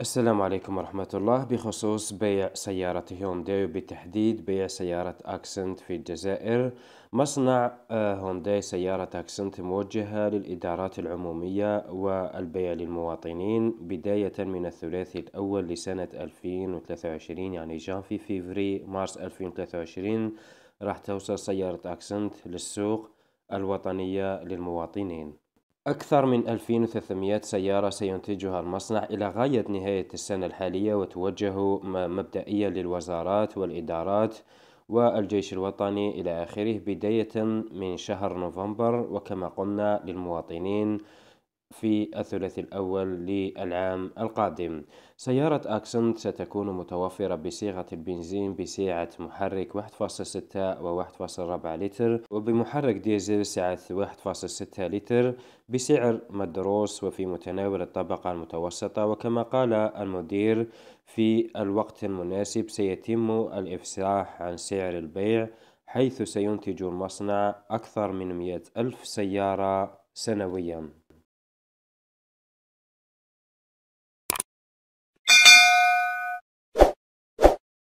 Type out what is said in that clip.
السلام عليكم ورحمة الله بخصوص بيع سيارة هونداي وبالتحديد بيع سيارة أكسنت في الجزائر مصنع هونداي آه، سيارة أكسنت موجهة للإدارات العمومية والبيع للمواطنين بداية من الثلاثي الأول لسنة 2023 يعني جانفي فيفري مارس 2023 راح توصل سيارة أكسنت للسوق الوطنية للمواطنين أكثر من 2300 سيارة سينتجها المصنع إلى غاية نهاية السنة الحالية وتوجه مبدئيا للوزارات والإدارات والجيش الوطني إلى آخره بداية من شهر نوفمبر وكما قلنا للمواطنين في الثلاث الأول للعام القادم سيارة أكسنت ستكون متوفرة بصيغة البنزين بسعة محرك 1.6 و 1.4 لتر وبمحرك ديزل سعة 1.6 لتر بسعر مدروس وفي متناول الطبقة المتوسطة وكما قال المدير في الوقت المناسب سيتم الإفصاح عن سعر البيع حيث سينتج المصنع أكثر من 100 ألف سيارة سنوياً